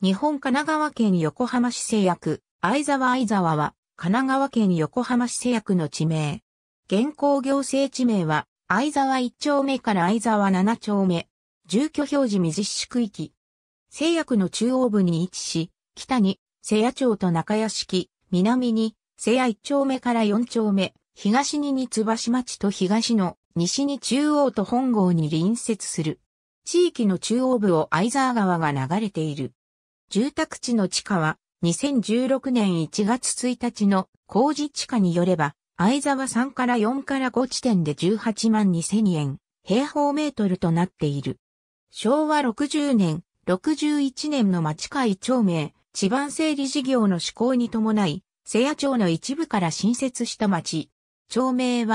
日本神奈川県横浜市製薬、藍沢藍沢は、神奈川県横浜市製薬の地名。現行行政地名は、藍沢1丁目から藍沢7丁目。住居表示未実施区域。製薬の中央部に位置し、北に、瀬谷町と中屋敷、南に、瀬谷1丁目から4丁目、東にに津橋町と東の、西に中央と本郷に隣接する。地域の中央部を藍沢川が流れている。住宅地の地価は2016年1月1日の工事地価によれば、相沢3から4から5地点で18万2000円、平方メートルとなっている。昭和60年、61年の町会町名、地盤整理事業の施行に伴い、瀬谷町の一部から新設した町。町名は、